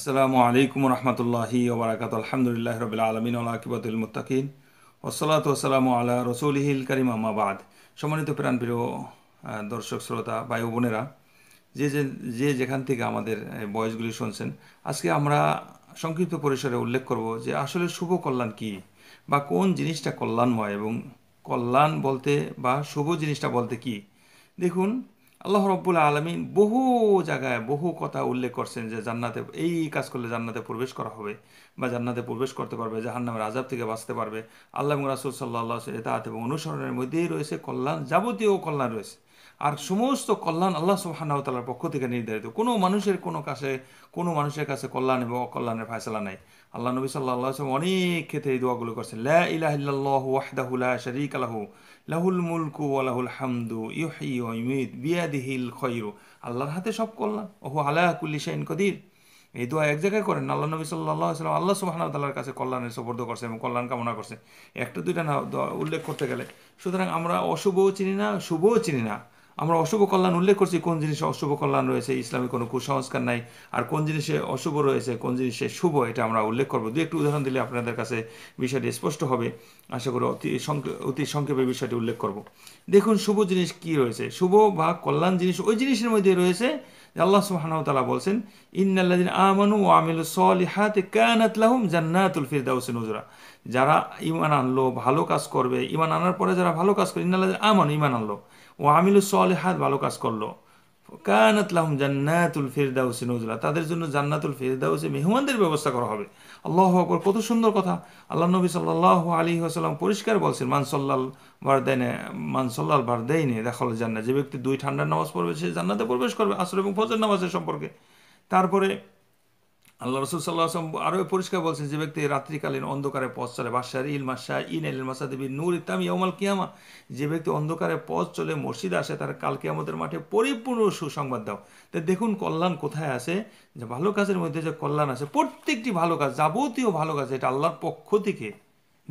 আসসালামু আলাইকুম রহমতুল্লাহি ওবরাকাত আলহামদুলিল্লাহ রবিল আলমিন আলাকিবাতুল মুতাকিন ওসলাত ওসালাম আল্লাহ রসুলহিল করিম আমাবাদ সম্মানিত প্রাণপ্রিয় দর্শক শ্রোতা ভাই বোনেরা যে যে যেখান থেকে আমাদের বয়সগুলি শুনছেন আজকে আমরা সংক্ষিপ্ত পরিসরে উল্লেখ করব যে আসলে শুভ কল্যাণ কী বা কোন জিনিসটা কল্যাণময় এবং কল্যাণ বলতে বা শুভ জিনিসটা বলতে কি দেখুন আল্লাহ রব্বুল আলমিন বহু জায়গায় বহু কথা উল্লেখ করছেন যে জান্নাতে এই কাজ করলে জান্নাতে প্রবেশ করা হবে বা জান্নাতে প্রবেশ করতে পারবে জাহান নামের আজাব থেকে বাঁচতে পারবে আল্লাহ রাসুল সাল্লাহ এতাহাত এবং অনুসরণের মধ্যেই রয়েছে কল্যাণ যাবতীয় কল্যাণ রয়েছে আর সমস্ত কল্যাণ আল্লাহ সুবহানাহু তাআলার পক্ষ থেকে নির্ধারিত কোনো মানুষের কোনো কাছে কোনো মানুষের কাছে কল্যাণ এবং অকল্যাণের ফয়সালা নেই আল্লাহ নবী সাল্লাল্লাহু আলাইহি অনেক ক্ষেত্রে এই দোয়াগুলো করছেন আল্লাহর হাতে সব কল্যাণ ওহু আলা কুল্লি শাইইন কদির এই দোয়া এক জায়গায় করেন আল্লাহ নবী সাল্লাহ সাল্লাম আল্লাহ সুহানার কাছে কল্যাণের সুপর্দ করছে এবং কল্যাণ কামনা করছে একটা দুইটা না উল্লেখ করতে গেলে সুতরাং আমরা অশুভও চিনি না শুভও চিনি না আমরা অশুভ কল্যাণ উল্লেখ করছি কোন জিনিসে অশুভ কল্যাণ রয়েছে ইসলামে কোনো কুসংস্কার নাই আর কোন জিনিসে অশুভ রয়েছে কোন জিনিসে শুভ এটা আমরা উল্লেখ করবো দু একটু উদাহরণ দিলে আপনাদের কাছে বিষয়টি স্পষ্ট হবে আশা করি অতি অতি সংক্ষেপে বিষয়টি উল্লেখ করব। দেখুন শুভ জিনিস কি রয়েছে শুভ বা কল্যাণ জিনিস ওই জিনিসের মধ্যে রয়েছে আল্লাহ সুবহানাহু তালা বলছেন ইন্নাল্লাযিন আমানু ওয়া আমিলুস সলিহাতি কানাত জান্নাতুল ফিরদাউস যারা ইমান আনলো ভালো কাজ করবে ইমান আনার পরে যারা ভালো কাজ করে ইন্নাল্লাযিন আমানু ইমান আনলো ও আমিলু সলে হাত ভালো কাজ করলো কানাত লাহুম জান্নাতুল ফেরদাউসে নজরা তাদের জন্য জান্নাতুল ফেরদাউসে মেহমানদের ব্যবস্থা করা হবে আল্লাহ আকবর কত সুন্দর কথা আল্লাহ নবী সাল্লাহ আলী আসালাম পরিষ্কার বলছেন মানসল্লাল বারদাইনে মানসল্লাল বারদাইনে দেখাল জান্নাত যে ব্যক্তি দুই ঠান্ডার নামাজ পড়বে সে জান্নাতে প্রবেশ করবে আসর এবং ফজর নামাজের সম্পর্কে তারপরে আল্লাহ রসুল সাল্লাহ আসলাম আরও পরিষ্কার বলছেন যে ব্যক্তি রাত্রিকালীন অন্ধকারে পথ চলে বাদশাহ ইল মাসা ইন এল দেবী নূর ইতাম ইয়মাল কিয়ামা যে ব্যক্তি অন্ধকারে পথ চলে মসজিদ আসে তার কালকে আমাদের মাঠে পরিপূর্ণ সুসংবাদ দাও তো দেখুন কল্যাণ কোথায় আছে যে ভালো কাজের মধ্যে যে কল্যাণ আছে প্রত্যেকটি ভালো কাজ যাবতীয় ভালো কাজ এটা আল্লাহর পক্ষ থেকে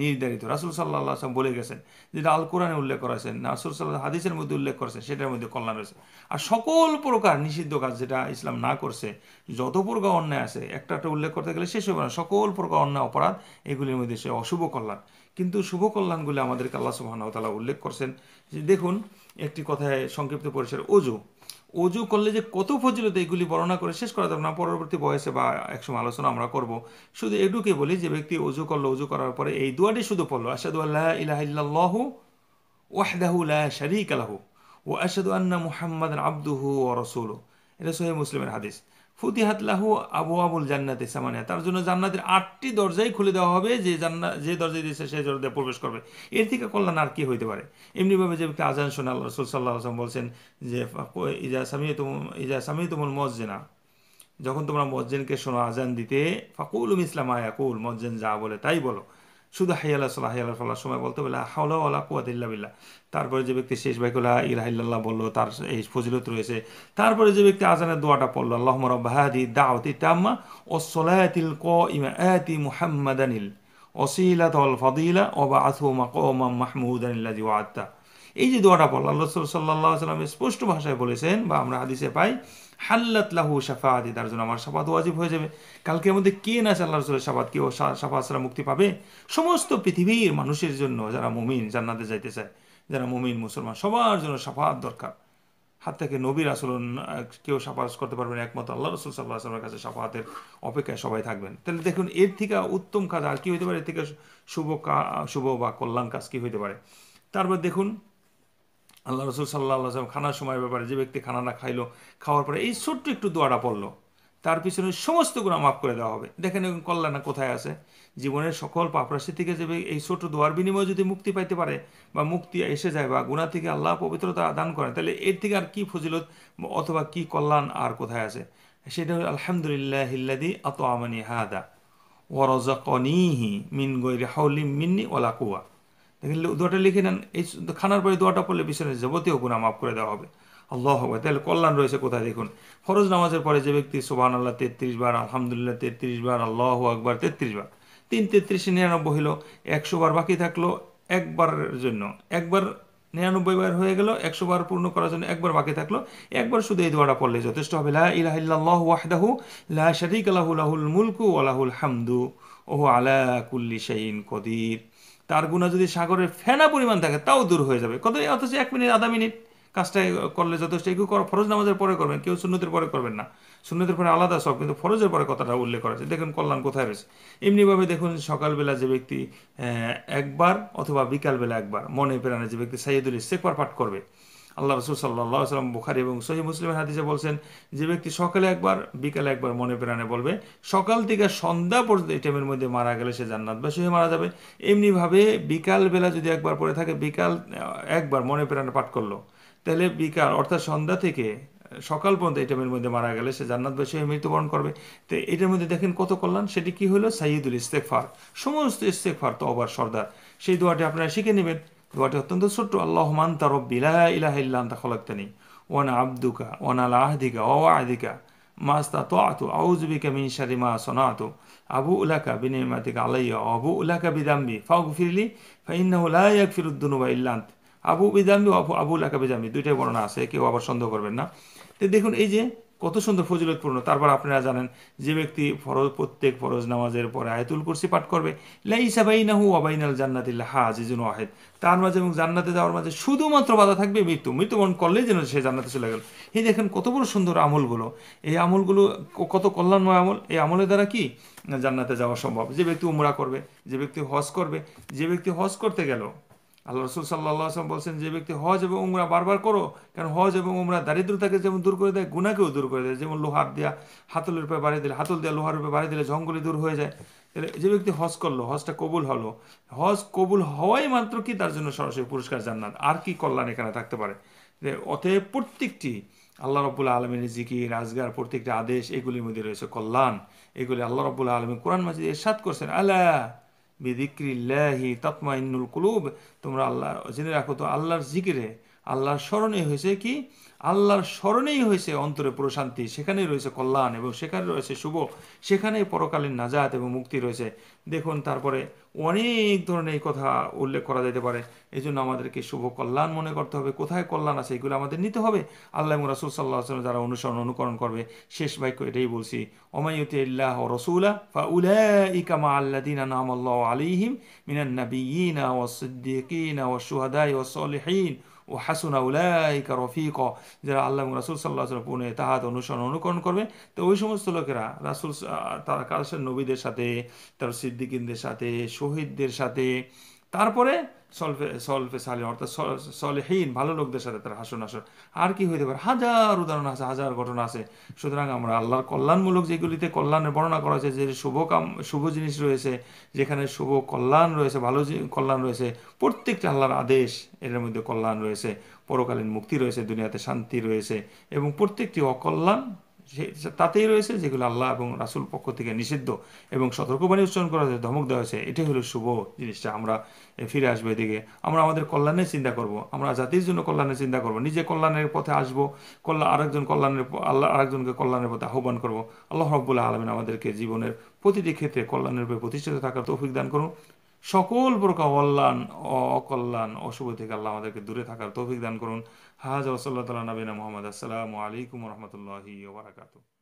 নির্ধারিত রাসুল সাল্লাহ আসলাম বলে গেছেন যেটা আল কোরআনে উল্লেখ করেছেন রাসুল সাল্লাহ হাদিসের মধ্যে উল্লেখ করেছেন সেটার মধ্যে কল্যাণ রয়েছে আর সকল প্রকার নিষিদ্ধ কাজ যেটা ইসলাম না করছে যত প্রকার অন্যায় আছে একটা একটা উল্লেখ করতে গেলে শেষ হবে না সকল প্রকার অন্যায় অপরাধ এগুলির মধ্যে সে অশুভ কল্যাণ কিন্তু শুভ কল্যাণগুলি আমাদেরকে আল্লাহ তালা উল্লেখ করছেন যে দেখুন একটি কথায় সংক্ষিপ্ত পরিসর অজু অজু করলে যে কত ফজিলত এইগুলি বর্ণনা করে শেষ করা যাবে না পরবর্তী বয়সে বা একসময় আলোচনা আমরা করব শুধু এটুকে বলি যে ব্যক্তি অজু করলো অজু করার পরে এই দুয়াটি শুধু পড়লো আসাদু আল্লাহ ইলাহ ওয়াহদাহু লা শারিক আলাহু ও আসাদু আন্না মুহাম্মাদ আব্দুহু ও রসুল এটা সোহেব মুসলিমের হাদিস ফুতিহাত লাহু আবু আবুল জান্নাতে সামানিয়া তার জন্য জান্নাতের আটটি দরজাই খুলে দেওয়া হবে যে জান্না যে দরজায় দিয়েছে সেই দরজায় প্রবেশ করবে এর থেকে কল্যাণ আর কি হইতে পারে এমনিভাবে যে আজান শোনা আল্লাহ রসুল সাল্লাহ আসলাম বলছেন যে ইজা সামিয়ে তুম ইজা সামিয়ে তুমুল মসজেনা যখন তোমরা মজ্জেনকে শোনো আজান দিতে ফাকুল ইসলাম আয়াকুল মসজেন যা বলে তাই বলো শুধু হাইয়ালা সাল্লাহ হাইয়াল ফলার সময় বলতে বলে হাওলা ওলা কুয়াদিল্লা বিল্লা তারপরে যে ব্যক্তি শেষ ভাই বাইকুল্লা ইরাহিল্লাহ বললো তার এই ফজিলত রয়েছে তারপরে যে ব্যক্তি আজানের দোয়াটা পড়লো আল্লাহ রব্বাহাদি দাওয়াতি তাম্মা ও সোলায়াতিল ক ইমা আতি মুহাম্মাদানিল অসিলাত অল ফদিলা ও বা আথু মাকো মাহমুদানিল্লা জিওয়াত্তা এই যে দোয়াটা পড়লাম আল্লাহ সাল্লাহ সাল্লাম স্পষ্ট ভাষায় বলেছেন বা আমরা হাদিসে পাই হাল্লাত লাহু সাফাদি আদি তার জন্য আমার সাফাত ওয়াজিব হয়ে যাবে কালকে আমাদের কে না আল্লাহ রসুলের সাফাত কেউ সাফা সারা মুক্তি পাবে সমস্ত পৃথিবীর মানুষের জন্য যারা মুমিন জান্নাতে যাইতে চায় যারা মুমিন মুসলমান সবার জন্য সাফাত দরকার হাত থেকে নবীর আসল কেউ সাফারস করতে পারবেন একমত আল্লাহ রসুল সাল্লাহ আসলামের কাছে সাফাতের অপেক্ষায় সবাই থাকবেন তাহলে দেখুন এর থেকে উত্তম কাজ আর কী হইতে পারে এর থেকে শুভ কা শুভ বা কল্যাণ কাজ কী হইতে পারে তারপর দেখুন আল্লাহ রসুল সাল্লাহ আসলাম খানার সময় ব্যাপারে যে ব্যক্তি খানা না খাইলো খাওয়ার পরে এই ছোট্ট একটু দোয়াটা পড়লো তার পিছনে সমস্ত গুণা মাফ করে দেওয়া হবে দেখেন কল্যাণ কোথায় আছে জীবনের সকল পাপরাশি থেকে যে এই ছোট দোয়ার বিনিময়ে যদি মুক্তি পাইতে পারে বা মুক্তি এসে যায় বা গুণা থেকে আল্লাহ পবিত্রতা দান করে তাহলে এর থেকে আর কি ফজিলত অথবা কি কল্যাণ আর কোথায় আছে সেটা হল আলহামদুলিল্লাহ হিল্লাদি আত আমানি হাদা ওয়ারজাকনিহি মিন গৈরি হাউলি মিন্নি ওলা কুয়া দোয়াটা লিখে নেন এই খানার পরে দোয়াটা পড়লে বিশ্বের যাবতীয় গুণা মাফ করে দেওয়া হবে আল্লাহ হবে তাহলে কল্যাণ রয়েছে কোথায় দেখুন ফরজ নামাজের পরে যে ব্যক্তি সোহান আল্লাহ তেত্রিশ বার আলহামদুলিল্লাহ তেত্রিশ বার আল্লাহ একবার তেত্রিশ বার তিন তেত্রিশে নিরানব্বই হলো একশো বার বাকি থাকলো একবারের জন্য একবার নিরানব্বই বার হয়ে গেল একশো বার পূর্ণ করার জন্য একবার বাকি থাকলো একবার শুধু এই দোয়াটা পড়লে যথেষ্ট হবে লা ইলাহিল্লাহ ওয়াহদাহু লা শারিক আলাহুল মুলকু আলাহুল হামদু ও আলা কুল্লি শাহিন কদির তার গুণা যদি সাগরের ফেনা পরিমাণ থাকে তাও দূর হয়ে যাবে কত অথচ এক মিনিট আধা মিনিট কাজটা করলে যথেষ্ট এগুলো ফরজ নামাজের পরে করবেন কেউ সুন্নতের পরে করবেন না সুন্নতের পরে আলাদা সব কিন্তু ফরজের পরে কথাটা উল্লেখ করা আছে দেখুন কল্যাণ কোথায় রয়েছে এমনিভাবে দেখুন সকালবেলা যে ব্যক্তি একবার অথবা বিকালবেলা একবার মনে প্রাণে যে ব্যক্তি সাইয়েদুল ইস্তেকবার পাঠ করবে আল্লাহ রসুল সাল্লাহ সাল্লাম বুখারি এবং সহি মুসলিমের হাদিসে বলছেন যে ব্যক্তি সকালে একবার বিকালে একবার মনে প্রাণে বলবে সকাল থেকে সন্ধ্যা পর্যন্ত এই টাইমের মধ্যে মারা গেলে সে জান্নাতবাসী হয়ে মারা যাবে এমনিভাবে বিকালবেলা যদি একবার পড়ে থাকে বিকাল একবার মনে প্রাণে পাঠ করলো তাহলে বিকাল অর্থাৎ সন্ধ্যা থেকে সকাল পর্যন্ত এই টাইমের মধ্যে মারা গেলে সে জান্নাতবাসী হয়ে মৃত্যুবরণ করবে তো এটার মধ্যে দেখেন কত কল্যাণ সেটি কি হলো সাইয়দুল ইস্তেকফার সমস্ত ইস্তেকফার তো অবার সর্দার সেই দোয়াটি আপনারা শিখে নেবেন দোয়াটি অত্যন্ত ছোট্ট আল্লাহ মান তার বিলা ইলাহ ইল্লাম তা খলাক্তানি ওয়ান আব্দুকা ওয়ান আল আহদিকা ও আহদিকা মাস্তা তো আতু আউজবিকা মিন শারি মা আতো আবু উলাকা বিনিমাতিকা আলাইয়া আবু উলাকা বিদাম্বি ফাউক ফিরলি ফাইন্না লা ইয়াক ফিরুদ্দুনুবা ইল্লান্ত আবু বিদাম্বি আবু উলাকা বিদাম্বি দুইটাই বর্ণনা আছে কেউ আবার সন্দেহ করবেন না তো দেখুন এই যে কত সুন্দর ফজিলতপূর্ণ তারপর আপনারা জানেন যে ব্যক্তি ফরজ প্রত্যেক ফরজ নামাজের পরে আয়তুল কুরসি পাঠ করবে লাইসাবাইনাহু ওয়াবাইনাল জান্নাতিল্লাহ আজিজুন ওয়াহিদ তার মাঝে এবং জান্নাতে যাওয়ার মাঝে শুধুমাত্র বাধা থাকবে মৃত্যু মৃত্যুবরণ করলেই যেন সে জান্নাতে চলে গেল এই দেখেন কত বড় সুন্দর আমলগুলো এই আমলগুলো কত কল্যাণময় আমল এই আমলের দ্বারা কি জান্নাতে যাওয়া সম্ভব যে ব্যক্তি উমরা করবে যে ব্যক্তি হজ করবে যে ব্যক্তি হজ করতে গেল আল্লাহ রসুল সাল্লাহাম বলছেন যে ব্যক্তি হজ এবং উমরা বারবার করো কারণ হজ এবং উমরা দারিদ্রতাকে যেমন দূর করে দেয় গুণাকেও দূর করে দেয় যেমন লোহার দিয়া হাতলের রূপে বাড়িয়ে দিলে হাতল দেওয়া লোহার উপরে বাড়িয়ে দিলে জঙ্গলে দূর হয়ে যায় তাহলে যে ব্যক্তি হজ করলো হজটা কবুল হলো হজ কবুল হওয়াই মাত্র কি তার জন্য সরাসরি পুরস্কার জান্নাত আর কি কল্যাণ এখানে থাকতে পারে অতএব প্রত্যেকটি আল্লাহ রবুল্লা আলমীর জিকি রাজগার প্রত্যেকটি আদেশ এগুলির মধ্যে রয়েছে কল্যাণ এগুলি আল্লাহ রবুল্লা আলমী কোরআন এর সাত করছেন আল্লাহ বিদিক্রিল্লাহি তকমা ইন্নুল কুলুব তোমরা আল্লাহ জেনে রাখো তো আল্লাহর জিকিরে আল্লাহর স্মরণে হয়েছে কি আল্লাহর স্মরণেই হয়েছে অন্তরে প্রশান্তি সেখানে রয়েছে কল্যাণ এবং সেখানে রয়েছে শুভ সেখানে পরকালীন নাজাত এবং মুক্তি রয়েছে দেখুন তারপরে অনেক ধরনের কথা উল্লেখ করা যেতে পারে এই জন্য আমাদেরকে শুভ কল্যাণ মনে করতে হবে কোথায় কল্যাণ আছে এগুলো আমাদের নিতে হবে আল্লাহ এবং রসুল সাল্লাহ আসলাম যারা অনুসরণ অনুকরণ করবে শেষ বাক্য এটাই বলছি ওমাইউতি ইল্লাহ রসুলা ফা উলা ইকামা দিন নাম আল্লাহ আলিহিম মিনান্নাবিয়িনা ওয়া সিদ্দিকিনা ওয়া শুহাদাই ওয়া সলিহিন ও হাসুনা উলাইকা রফিক যারা আল্লাহ রাসুল সাল্লাহ পুনে তাহাত অনুসরণ অনুকরণ করবে তো ওই সমস্ত লোকেরা রাসুল তারা কালসের নবীদের সাথে তার সিদ্দিকিনদের সাথে শহীদদের সাথে তারপরে সলফে সলফে সালে অর্থাৎ সলেহীন ভালো লোকদের সাথে তার হাসন আসর আর কি হইতে পারে হাজার উদাহরণ আছে হাজার ঘটনা আছে সুতরাং আমরা আল্লাহর কল্যাণমূলক যেগুলিতে কল্যাণের বর্ণনা করা হয়েছে যে শুভ কাম শুভ জিনিস রয়েছে যেখানে শুভ কল্যাণ রয়েছে ভালো কল্যাণ রয়েছে প্রত্যেকটা আল্লাহর আদেশ এর মধ্যে কল্যাণ রয়েছে পরকালীন মুক্তি রয়েছে দুনিয়াতে শান্তি রয়েছে এবং প্রত্যেকটি অকল্যাণ তাতেই রয়েছে যেগুলো আল্লাহ এবং রাসুল পক্ষ থেকে নিষিদ্ধ এবং সতর্কবাণী উচ্চারণ করা হয়েছে ধমক দেওয়া হয়েছে এটাই হলো শুভ জিনিসটা আমরা ফিরে আসবো এদিকে আমরা আমাদের কল্যাণের চিন্তা করব আমরা জাতির জন্য কল্যাণের চিন্তা করব নিজে কল্যাণের পথে আসবো কল্যাণ আরেকজন কল্যাণের আল্লাহ আরেকজনকে কল্যাণের পথে আহ্বান করব আল্লাহ রব্বুল্লাহ আলমিন আমাদেরকে জীবনের প্রতিটি ক্ষেত্রে কল্যাণের উপরে প্রতিষ্ঠিত থাকার তৌফিক দান করুন সকল প্রকার কল্যাণ অকল্যাণ অশুভ থেকে আল্লাহ আমাদেরকে দূরে থাকার তৌফিক দান করুন هذا وصلى الله على نبينا محمد السلام عليكم ورحمة الله وبركاته